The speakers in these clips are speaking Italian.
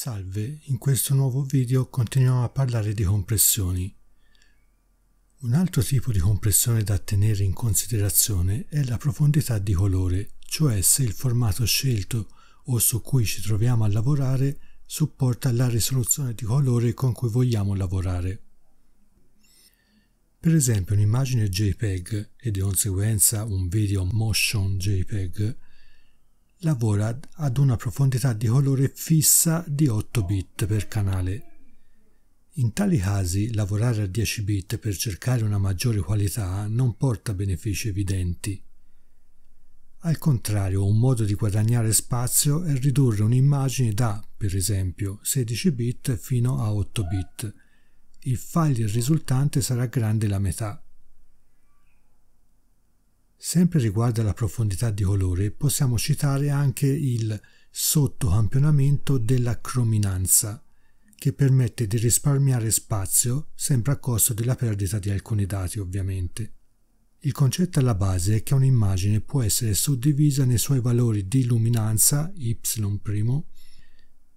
Salve, in questo nuovo video continuiamo a parlare di compressioni. Un altro tipo di compressione da tenere in considerazione è la profondità di colore, cioè se il formato scelto o su cui ci troviamo a lavorare supporta la risoluzione di colore con cui vogliamo lavorare. Per esempio un'immagine JPEG e di conseguenza un video motion JPEG lavora ad una profondità di colore fissa di 8 bit per canale. In tali casi lavorare a 10 bit per cercare una maggiore qualità non porta benefici evidenti. Al contrario, un modo di guadagnare spazio è ridurre un'immagine da, per esempio, 16 bit fino a 8 bit. Il file risultante sarà grande la metà. Sempre riguardo alla profondità di colore, possiamo citare anche il sottocampionamento della crominanza, che permette di risparmiare spazio sempre a costo della perdita di alcuni dati ovviamente. Il concetto alla base è che un'immagine può essere suddivisa nei suoi valori di luminanza y'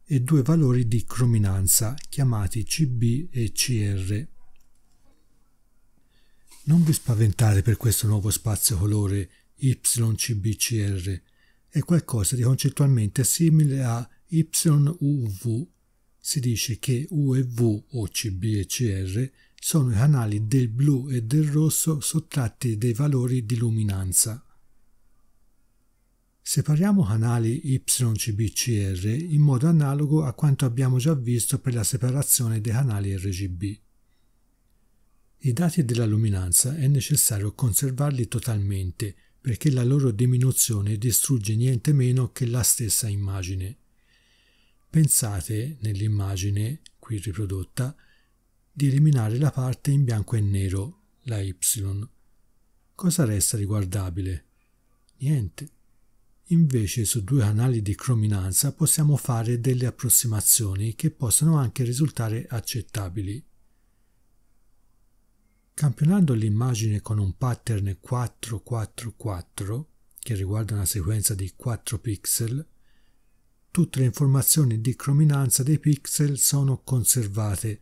e due valori di crominanza chiamati CB e CR non vi spaventare per questo nuovo spazio colore YCBCR, è qualcosa di concettualmente simile a YUV. Si dice che U e V o CB e CR sono i canali del blu e del rosso sottratti dei valori di luminanza. Separiamo canali YCBCR in modo analogo a quanto abbiamo già visto per la separazione dei canali RGB. I dati della luminanza è necessario conservarli totalmente perché la loro diminuzione distrugge niente meno che la stessa immagine. Pensate, nell'immagine qui riprodotta, di eliminare la parte in bianco e nero, la Y. Cosa resta riguardabile? Niente. Invece su due canali di crominanza possiamo fare delle approssimazioni che possono anche risultare accettabili. Campionando l'immagine con un pattern 444 che riguarda una sequenza di 4 pixel, tutte le informazioni di crominanza dei pixel sono conservate.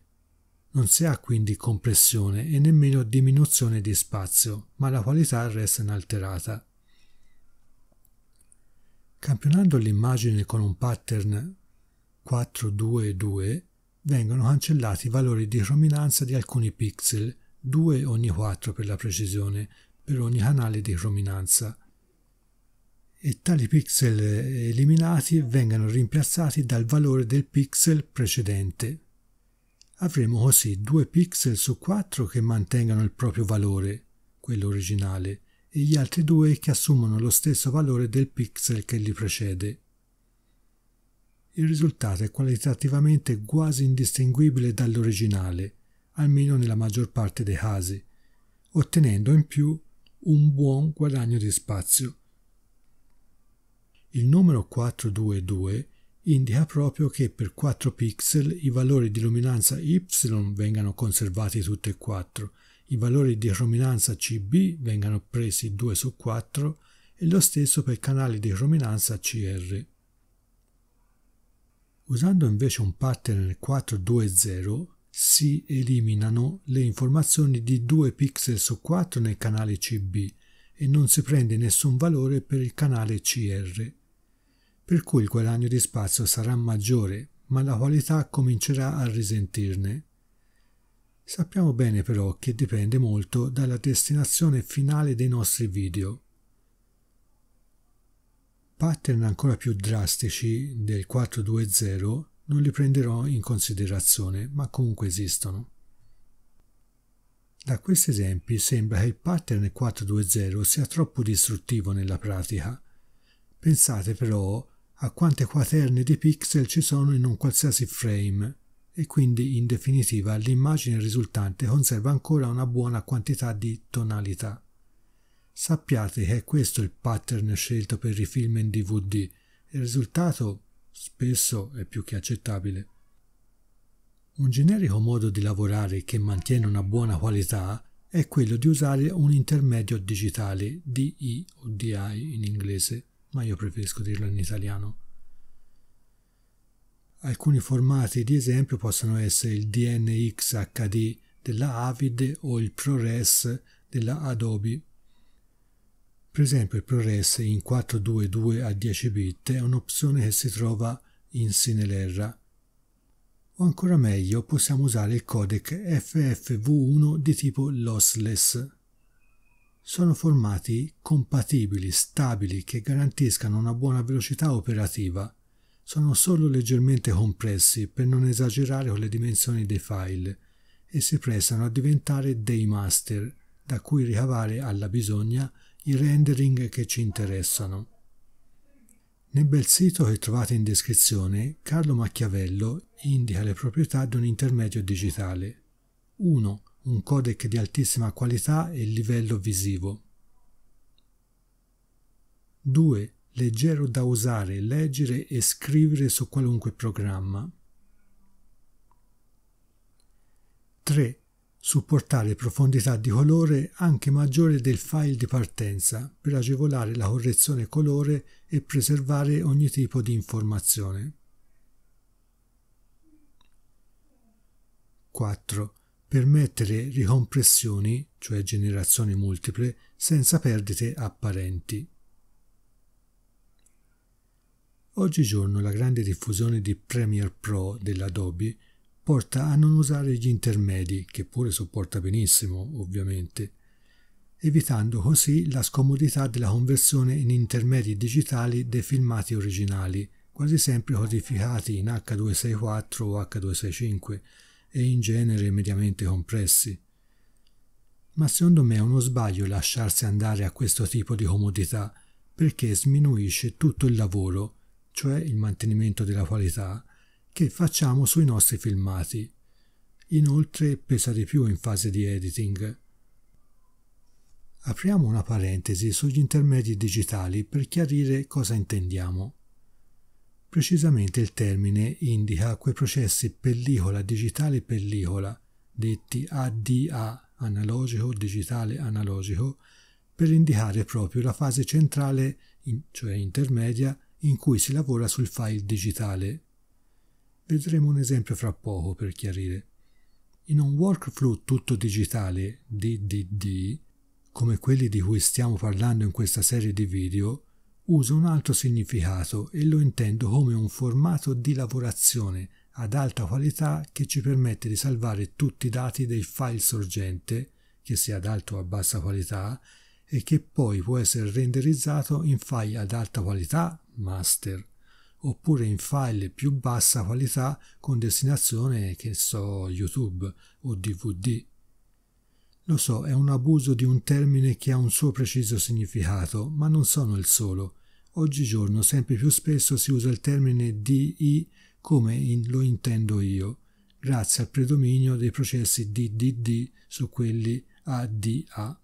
Non si ha quindi compressione e nemmeno diminuzione di spazio, ma la qualità resta inalterata. Campionando l'immagine con un pattern 422 vengono cancellati i valori di crominanza di alcuni pixel 2 ogni 4 per la precisione, per ogni canale di crominanza, e tali pixel eliminati vengano rimpiazzati dal valore del pixel precedente. Avremo così due pixel su quattro che mantengono il proprio valore, quello originale, e gli altri due che assumono lo stesso valore del pixel che li precede. Il risultato è qualitativamente quasi indistinguibile dall'originale, almeno nella maggior parte dei casi, ottenendo in più un buon guadagno di spazio. Il numero 422 indica proprio che per 4 pixel i valori di luminanza Y vengano conservati tutti e 4, i valori di luminanza CB vengano presi 2 su 4 e lo stesso per canali di luminanza CR. Usando invece un pattern 420 si eliminano le informazioni di 2 pixel su 4 nel canale CB e non si prende nessun valore per il canale CR, per cui il guadagno di spazio sarà maggiore, ma la qualità comincerà a risentirne. Sappiamo bene però che dipende molto dalla destinazione finale dei nostri video. Pattern ancora più drastici del 420 non li prenderò in considerazione, ma comunque esistono. Da questi esempi sembra che il pattern 420 sia troppo distruttivo nella pratica. Pensate però a quante quaterne di pixel ci sono in un qualsiasi frame e quindi in definitiva l'immagine risultante conserva ancora una buona quantità di tonalità. Sappiate che è questo il pattern scelto per i film in DVD e il risultato spesso è più che accettabile. Un generico modo di lavorare che mantiene una buona qualità è quello di usare un intermedio digitale DI o DI in inglese, ma io preferisco dirlo in italiano. Alcuni formati di esempio possono essere il DNX HD della Avid o il ProRes della Adobe. Per esempio il ProRes in 422 a 10 bit è un'opzione che si trova in Sinelera. O ancora meglio possiamo usare il codec FFV1 di tipo lossless. Sono formati compatibili, stabili, che garantiscano una buona velocità operativa sono solo leggermente compressi per non esagerare con le dimensioni dei file e si prestano a diventare dei master da cui ricavare alla bisogna i rendering che ci interessano. Nel bel sito che trovate in descrizione, Carlo Machiavello indica le proprietà di un intermedio digitale. 1. Un codec di altissima qualità e livello visivo. 2. Leggero da usare, leggere e scrivere su qualunque programma. 3 supportare profondità di colore anche maggiore del file di partenza per agevolare la correzione colore e preservare ogni tipo di informazione. 4. Permettere ricompressioni, cioè generazioni multiple, senza perdite apparenti. Oggigiorno la grande diffusione di Premiere Pro dell'Adobe porta a non usare gli intermedi, che pure sopporta benissimo, ovviamente, evitando così la scomodità della conversione in intermedi digitali dei filmati originali, quasi sempre codificati in H264 o H265 e in genere mediamente compressi. Ma secondo me è uno sbaglio lasciarsi andare a questo tipo di comodità perché sminuisce tutto il lavoro, cioè il mantenimento della qualità, che facciamo sui nostri filmati. Inoltre pesa di più in fase di editing. Apriamo una parentesi sugli intermedi digitali per chiarire cosa intendiamo. Precisamente il termine indica quei processi pellicola digitale pellicola, detti ADA, analogico digitale analogico, per indicare proprio la fase centrale, cioè intermedia, in cui si lavora sul file digitale. Vedremo un esempio fra poco per chiarire. In un workflow tutto digitale, DDD, come quelli di cui stiamo parlando in questa serie di video, uso un altro significato e lo intendo come un formato di lavorazione ad alta qualità che ci permette di salvare tutti i dati del file sorgente, che sia ad alta o a bassa qualità, e che poi può essere renderizzato in file ad alta qualità master oppure in file più bassa qualità con destinazione che so YouTube o DVD. Lo so, è un abuso di un termine che ha un suo preciso significato, ma non sono il solo. Oggigiorno sempre più spesso si usa il termine DI come in, lo intendo io, grazie al predominio dei processi DDD su quelli ADA.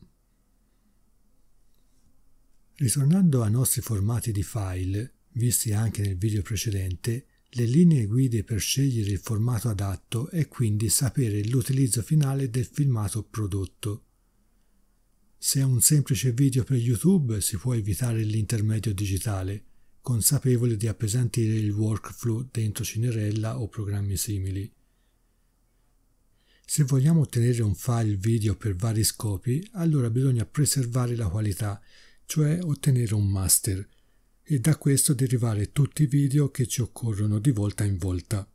Ritornando ai nostri formati di file, visti anche nel video precedente, le linee guide per scegliere il formato adatto e quindi sapere l'utilizzo finale del filmato prodotto. Se è un semplice video per YouTube si può evitare l'intermedio digitale, consapevole di appesantire il workflow dentro Cinerella o programmi simili. Se vogliamo ottenere un file video per vari scopi, allora bisogna preservare la qualità, cioè ottenere un master, e da questo derivare tutti i video che ci occorrono di volta in volta.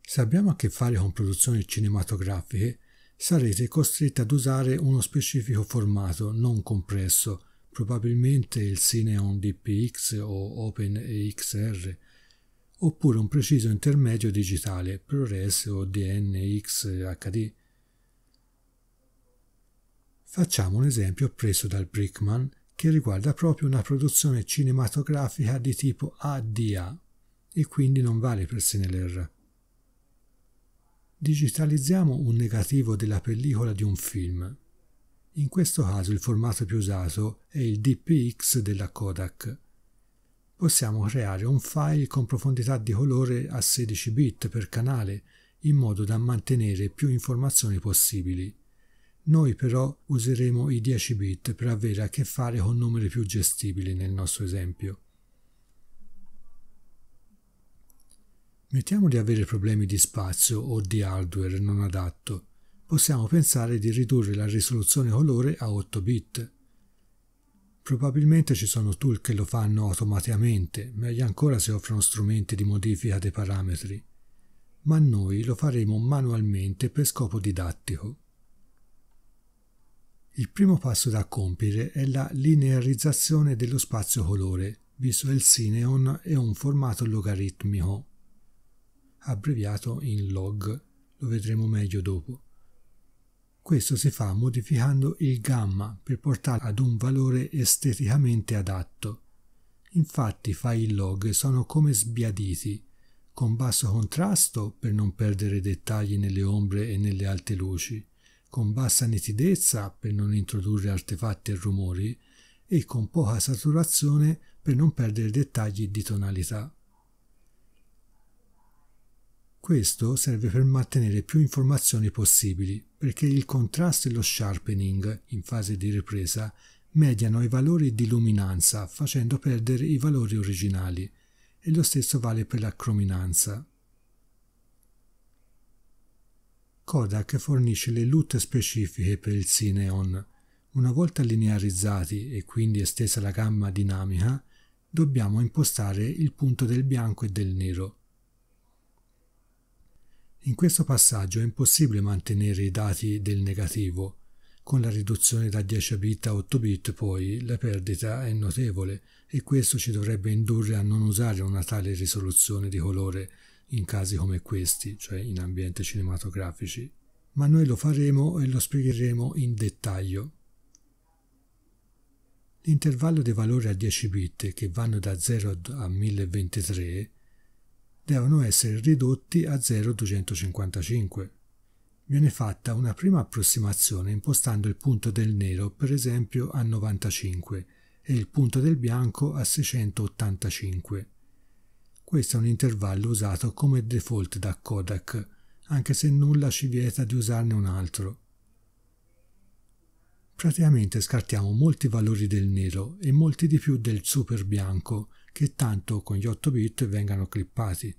Se abbiamo a che fare con produzioni cinematografiche, sarete costretti ad usare uno specifico formato non compresso, probabilmente il Cineon DPX o OpenXR, oppure un preciso intermedio digitale, ProRes o DNX HD. Facciamo un esempio preso dal Brickman che riguarda proprio una produzione cinematografica di tipo ADA e quindi non vale per Seneler. Digitalizziamo un negativo della pellicola di un film. In questo caso il formato più usato è il DPX della Kodak. Possiamo creare un file con profondità di colore a 16 bit per canale in modo da mantenere più informazioni possibili noi però useremo i 10 bit per avere a che fare con numeri più gestibili nel nostro esempio. Mettiamo di avere problemi di spazio o di hardware non adatto. Possiamo pensare di ridurre la risoluzione colore a 8 bit. Probabilmente ci sono tool che lo fanno automaticamente, meglio ancora se offrono strumenti di modifica dei parametri, ma noi lo faremo manualmente per scopo didattico. Il primo passo da compiere è la linearizzazione dello spazio colore, visto il Sineon è un formato logaritmico, abbreviato in log, lo vedremo meglio dopo. Questo si fa modificando il gamma per portarlo ad un valore esteticamente adatto. Infatti i file log sono come sbiaditi, con basso contrasto per non perdere dettagli nelle ombre e nelle alte luci, con bassa nitidezza per non introdurre artefatti e rumori e con poca saturazione per non perdere dettagli di tonalità. Questo serve per mantenere più informazioni possibili, perché il contrasto e lo sharpening, in fase di ripresa, mediano i valori di luminanza facendo perdere i valori originali, e lo stesso vale per la crominanza. Kodak fornisce le LUT specifiche per il Cineon. Una volta linearizzati e quindi estesa la gamma dinamica, dobbiamo impostare il punto del bianco e del nero. In questo passaggio è impossibile mantenere i dati del negativo. Con la riduzione da 10 bit a 8 bit poi la perdita è notevole e questo ci dovrebbe indurre a non usare una tale risoluzione di colore in casi come questi, cioè in ambienti cinematografici, ma noi lo faremo e lo spiegheremo in dettaglio. L'intervallo dei valori a 10 bit che vanno da 0 a 1023 devono essere ridotti a 0,255. Viene fatta una prima approssimazione impostando il punto del nero per esempio a 95 e il punto del bianco a 685. Questo è un intervallo usato come default da Kodak, anche se nulla ci vieta di usarne un altro. Praticamente scartiamo molti valori del nero e molti di più del super bianco, che tanto con gli 8 bit vengano clippati.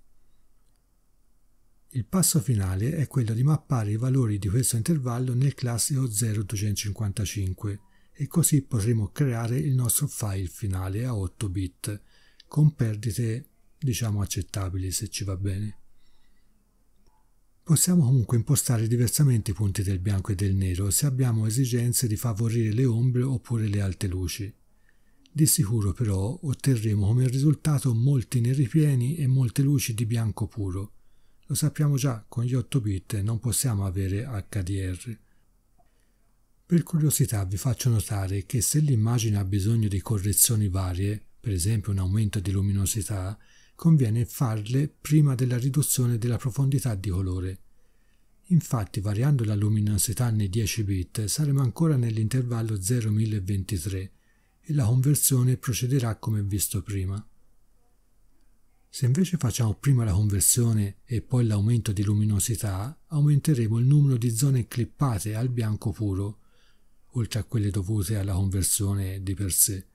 Il passo finale è quello di mappare i valori di questo intervallo nel classico 0255 e così potremo creare il nostro file finale a 8 bit con perdite diciamo accettabili se ci va bene. Possiamo comunque impostare diversamente i punti del bianco e del nero se abbiamo esigenze di favorire le ombre oppure le alte luci. Di sicuro però otterremo come risultato molti neri pieni e molte luci di bianco puro. Lo sappiamo già, con gli 8 bit non possiamo avere HDR. Per curiosità vi faccio notare che se l'immagine ha bisogno di correzioni varie, per esempio un aumento di luminosità, conviene farle prima della riduzione della profondità di colore. Infatti, variando la luminosità nei 10 bit, saremo ancora nell'intervallo 0,1023 e la conversione procederà come visto prima. Se invece facciamo prima la conversione e poi l'aumento di luminosità, aumenteremo il numero di zone clippate al bianco puro, oltre a quelle dovute alla conversione di per sé,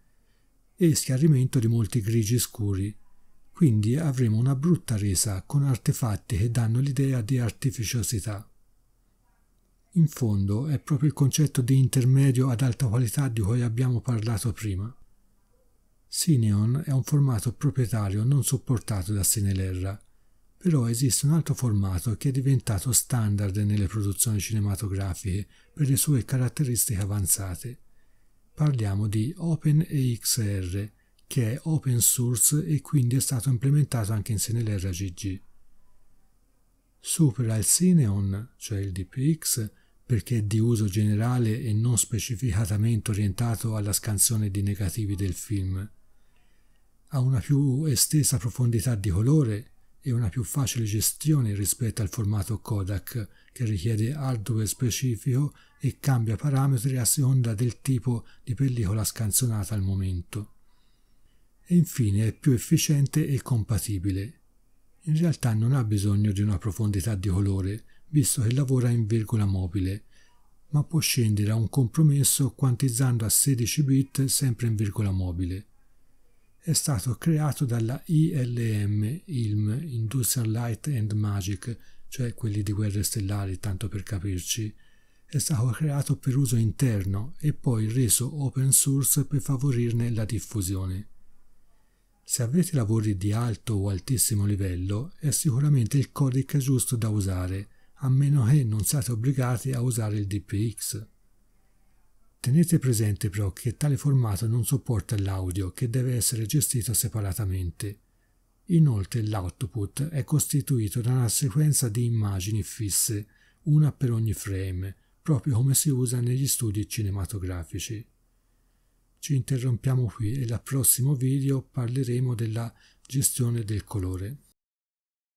e schiarimento di molti grigi scuri, quindi avremo una brutta resa con artefatti che danno l'idea di artificiosità. In fondo è proprio il concetto di intermedio ad alta qualità di cui abbiamo parlato prima. Cineon è un formato proprietario non supportato da Cinelerra, però esiste un altro formato che è diventato standard nelle produzioni cinematografiche per le sue caratteristiche avanzate. Parliamo di OpenEXR, che è open source e quindi è stato implementato anche in SNLRGG. Supera il Cineon, cioè il DPX, perché è di uso generale e non specificatamente orientato alla scansione di negativi del film. Ha una più estesa profondità di colore e una più facile gestione rispetto al formato Kodak, che richiede hardware specifico e cambia parametri a seconda del tipo di pellicola scansionata al momento e infine è più efficiente e compatibile. In realtà non ha bisogno di una profondità di colore, visto che lavora in virgola mobile, ma può scendere a un compromesso quantizzando a 16 bit sempre in virgola mobile. È stato creato dalla ILM, ILM, Industrial Light and Magic, cioè quelli di guerre stellari, tanto per capirci, è stato creato per uso interno e poi reso open source per favorirne la diffusione. Se avete lavori di alto o altissimo livello, è sicuramente il codice giusto da usare, a meno che non siate obbligati a usare il DPX. Tenete presente però che tale formato non sopporta l'audio, che deve essere gestito separatamente. Inoltre l'output è costituito da una sequenza di immagini fisse, una per ogni frame, proprio come si usa negli studi cinematografici. Ci interrompiamo qui e al prossimo video parleremo della gestione del colore.